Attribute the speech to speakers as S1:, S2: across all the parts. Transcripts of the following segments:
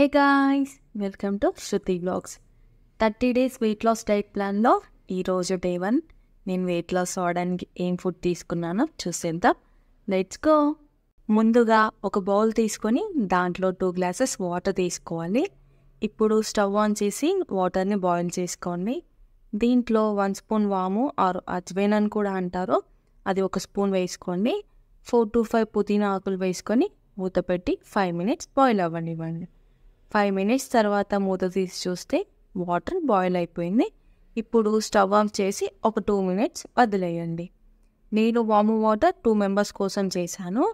S1: hey guys welcome to Shruti blogs thirty days weight loss diet ప్లాన్లో ఈరోజు day one నేను weight loss అవ్వడానికి ఏం ఫుడ్ తీసుకున్నానో చూసేంత లెట్స్ గో ముందుగా ఒక బౌల్ తీసుకొని దాంట్లో టూ గ్లాసెస్ వాటర్ తీసుకోవాలి ఇప్పుడు స్టవ్ ఆన్ చేసి వాటర్ని బాయిల్ చేసుకోండి దీంట్లో వన్ స్పూన్ వాము ఆర్ అజ్వైన్ అని కూడా అంటారు అది ఒక స్పూన్ వేసుకోండి ఫోర్ టు ఫైవ్ పుదీనా ఆకులు వేసుకొని మూత పెట్టి ఫైవ్ మినిట్స్ బాయిల్ అవ్వండి ఇవ్వండి ఫైవ్ మినిట్స్ తర్వాత మూత తీసి చూస్తే వాటర్ బాయిల్ అయిపోయింది ఇప్పుడు స్టవ్ ఆఫ్ చేసి ఒక టూ మినిట్స్ వదిలేయండి నేను వామ్ వాటర్ టూ మెంబర్స్ కోసం చేశాను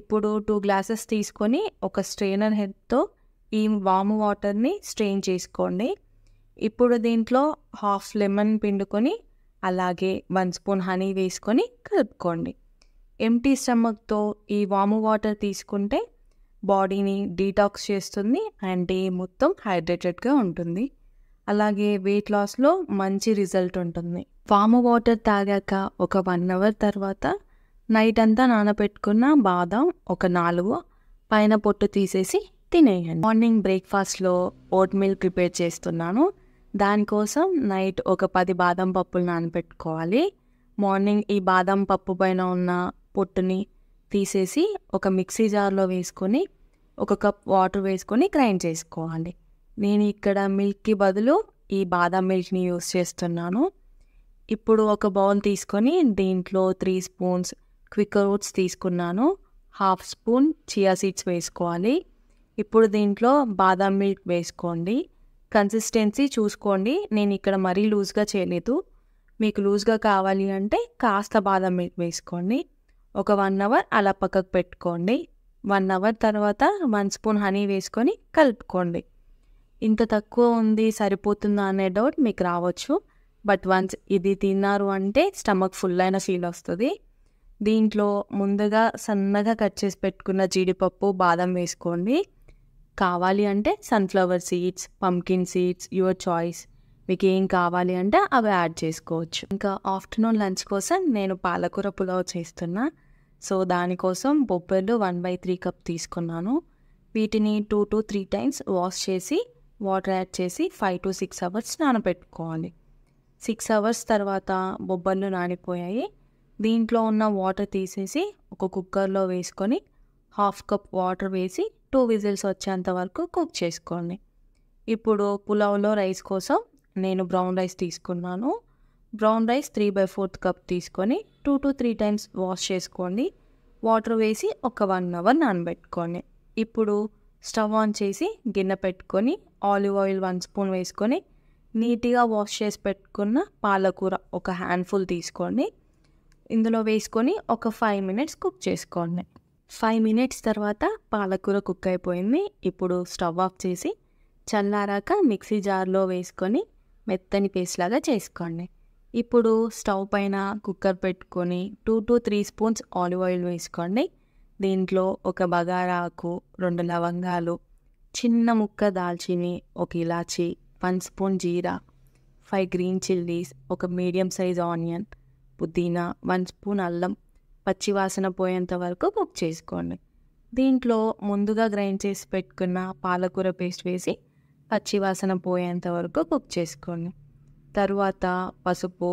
S1: ఇప్పుడు టూ గ్లాసెస్ తీసుకొని ఒక స్ట్రెయినర్ హెడ్తో ఈ వామ్ వాటర్ని స్ట్రెయిన్ చేసుకోండి ఇప్పుడు దీంట్లో హాఫ్ లెమన్ పిండుకొని అలాగే వన్ స్పూన్ హనీ వేసుకొని కలుపుకోండి ఎంటీ స్టమక్తో ఈ వామ్ వాటర్ తీసుకుంటే బాడీని డీటాక్స్ చేస్తుంది అండ్ డే మొత్తం హైడ్రేటెడ్గా ఉంటుంది అలాగే వెయిట్ లాస్లో మంచి రిజల్ట్ ఉంటుంది వామ వాటర్ తాగాక ఒక వన్ అవర్ తర్వాత నైట్ అంతా నానబెట్టుకున్న బాదం ఒక నాలుగు పైన పొట్టు తీసేసి తినేయండి మార్నింగ్ బ్రేక్ఫాస్ట్లో ఓట్ మిల్క్ ప్రిపేర్ చేస్తున్నాను దానికోసం నైట్ ఒక పది బాదం పప్పులు నానబెట్టుకోవాలి మార్నింగ్ ఈ బాదం పప్పు పైన ఉన్న పొట్టుని తీసేసి ఒక మిక్సీ జార్లో వేసుకొని ఒక కప్ వాటర్ వేసుకొని గ్రైండ్ చేసుకోవాలి నేను ఇక్కడ మిల్క్కి బదులు ఈ బాదం మిల్క్ని యూస్ చేస్తున్నాను ఇప్పుడు ఒక బౌల్ తీసుకొని దీంట్లో త్రీ స్పూన్స్ క్విక్ ఓట్స్ తీసుకున్నాను హాఫ్ స్పూన్ చియా సీడ్స్ వేసుకోవాలి ఇప్పుడు దీంట్లో బాదం మిల్క్ వేసుకోండి కన్సిస్టెన్సీ చూసుకోండి నేను ఇక్కడ మరీ లూజ్గా చేయలేదు మీకు లూజ్గా కావాలి అంటే కాస్త బాదం మిల్క్ వేసుకోండి ఒక వన్ అవర్ అలా పక్కకు పెట్టుకోండి వన్ అవర్ తర్వాత వన్ స్పూన్ హనీ వేసుకొని కలుపుకోండి ఇంత తక్కువ ఉంది సరిపోతుందా అనే డౌట్ మీకు రావచ్చు బట్ వన్స్ ఇది తిన్నారు అంటే స్టమక్ ఫుల్ అయిన ఫీల్ వస్తుంది దీంట్లో ముందుగా సన్నగా కట్ చేసి పెట్టుకున్న జీడిపప్పు బాదం వేసుకోండి కావాలి అంటే sunflower seeds pumpkin seeds your choice మీకు ఏం కావాలి అంటే అవి యాడ్ చేసుకోవచ్చు ఇంకా ఆఫ్టర్నూన్ లంచ్ కోసం నేను పాలకూర పులావ్ చేస్తున్నా సో దానికోసం బొబ్బర్లు వన్ బై త్రీ కప్ తీసుకున్నాను వీటిని two to three times wash చేసి వాటర్ యాడ్ చేసి ఫైవ్ టు సిక్స్ అవర్స్ నానబెట్టుకోవాలి సిక్స్ అవర్స్ తర్వాత బొబ్బర్లు నానిపోయాయి దీంట్లో ఉన్న వాటర్ తీసేసి ఒక కుక్కర్లో వేసుకొని హాఫ్ కప్ వాటర్ వేసి టూ విజిల్స్ వచ్చేంత వరకు కుక్ చేసుకోండి ఇప్పుడు పులావ్లో రైస్ కోసం నేను బ్రౌన్ రైస్ తీసుకున్నాను brown rice three by fourth cup తీసుకొని two to three times wash చేసుకోండి వాటర్ వేసి ఒక వన్ అవర్ నానబెట్టుకోండి ఇప్పుడు స్టవ్ ఆన్ చేసి గిన్నె పెట్టుకొని ఆలివ్ ఆయిల్ వన్ స్పూన్ వేసుకొని నీట్గా వాష్ చేసి పెట్టుకున్న పాలకూర ఒక హ్యాండ్ఫుల్ తీసుకోండి ఇందులో వేసుకొని ఒక ఫైవ్ మినిట్స్ కుక్ చేసుకోండి ఫైవ్ మినిట్స్ తర్వాత పాలకూర కుక్ అయిపోయింది ఇప్పుడు స్టవ్ ఆఫ్ చేసి చల్లారాక మిక్సీ జార్లో వేసుకొని మెత్తని పేస్ట్ లాగా చేసుకోండి ఇప్పుడు స్టవ్ పైన కుక్కర్ పెట్టుకొని two to three spoons olive oil వేసుకోండి దీంట్లో ఒక బగారా ఆకు రెండు లవంగాలు చిన్న ముక్క దాల్చిని ఒక ఇలాచి వన్ స్పూన్ జీరా ఫైవ్ గ్రీన్ చిల్లీస్ ఒక మీడియం సైజ్ ఆనియన్ పుదీనా వన్ స్పూన్ అల్లం పచ్చివాసన పోయేంత వరకు కుక్ చేసుకోండి దీంట్లో ముందుగా గ్రైండ్ చేసి పెట్టుకున్న పాలకూర పేస్ట్ వేసి పచ్చివాసన పోయేంత వరకు కుక్ చేసుకోండి తరువాత పసుపు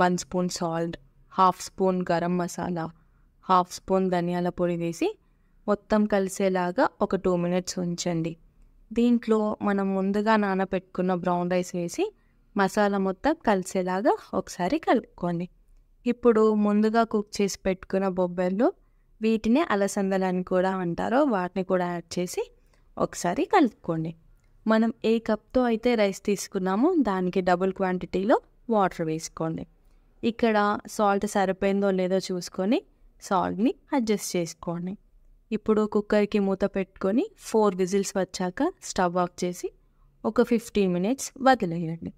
S1: one spoon salt half spoon garam masala half spoon ధనియాల పొడి వేసి మొత్తం కలిసేలాగా ఒక టూ మినిట్స్ ఉంచండి దీంట్లో మనం ముందుగా నానబెట్టుకున్న బ్రౌన్ రైస్ వేసి మసాలా మొత్తం కలిసేలాగా ఒకసారి కలుపుకోండి ఇప్పుడు ముందుగా కుక్ చేసి పెట్టుకున్న బొబ్బర్లు వీటిని అలసందలని కూడా అంటారో వాటిని కూడా యాడ్ చేసి ఒకసారి కలుపుకోండి మనం ఏ కప్తో అయితే రైస్ తీసుకున్నామో దానికి డబుల్ క్వాంటిటీలో వాటర్ వేసుకోండి ఇక్కడ సాల్ట్ సరిపోయిందో లేదో చూసుకొని సాల్ట్ని అడ్జస్ట్ చేసుకోండి ఇప్పుడు కుక్కర్కి మూత పెట్టుకొని ఫోర్ విజిల్స్ వచ్చాక స్టవ్ ఆఫ్ చేసి ఒక ఫిఫ్టీన్ మినిట్స్ వదిలేయండి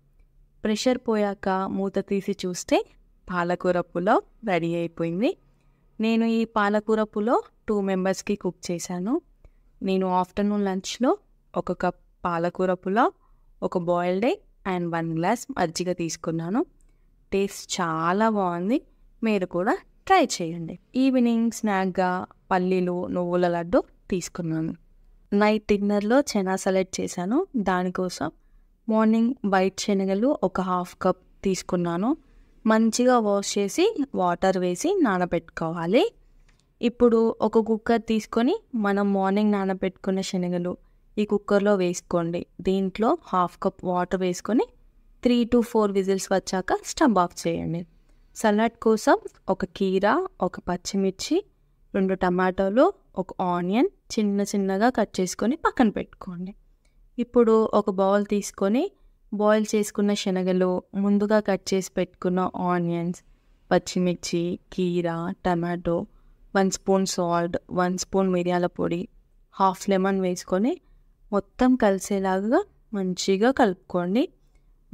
S1: ప్రెషర్ పోయాక మూత తీసి చూస్తే పాలకూర పులావ్ రెడీ అయిపోయింది నేను ఈ పాలకూర పులావ్ టూ మెంబర్స్కి కుక్ చేశాను నేను ఆఫ్టర్నూన్ లంచ్లో ఒక కప్ పాలకూర పులావ్ ఒక boiled egg and one glass మజ్జిగ తీసుకున్నాను టేస్ట్ చాలా బాగుంది మీరు కూడా ట్రై చేయండి ఈవినింగ్ స్నాక్గా పల్లీలు నువ్వుల లడ్డు తీసుకున్నాను నైట్ డిన్నర్లో చనా సెలెక్ట్ చేశాను దానికోసం మార్నింగ్ వైట్ శనగలు ఒక హాఫ్ కప్ తీసుకున్నాను మంచిగా వాష్ చేసి వాటర్ వేసి నానబెట్టుకోవాలి ఇప్పుడు ఒక కుక్కర్ తీసుకొని మనం మార్నింగ్ నానబెట్టుకున్న శనగలు ఈ కుక్కర్లో వేసుకోండి దీంట్లో హాఫ్ కప్ వాటర్ వేసుకొని త్రీ టు ఫోర్ విజిల్స్ వచ్చాక స్టవ్ ఆఫ్ చేయండి సలాడ్ కోసం ఒక కీరా ఒక పచ్చిమిర్చి రెండు టమాటోలు ఒక ఆనియన్ చిన్న చిన్నగా కట్ చేసుకొని పక్కన పెట్టుకోండి ఇప్పుడు ఒక బౌల్ తీసుకొని బాయిల్ చేసుకున్న శనగలు ముందుగా కట్ చేసి పెట్టుకున్న ఆనియన్స్ పచ్చిమిర్చి కీరా tomato one spoon salt one spoon మిరియాల పొడి హాఫ్ లెమన్ వేసుకొని మొత్తం కలిసేలాగా మంచిగా కలుపుకోండి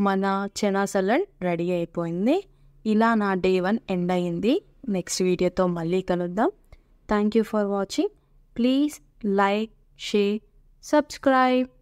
S1: మన చెనా సలాడ్ రెడీ అయిపోయింది ఇలా నా డే వన్ ఎండ్ అయ్యింది నెక్స్ట్ వీడియోతో మళ్ళీ కలుద్దాం thank you for watching please like share subscribe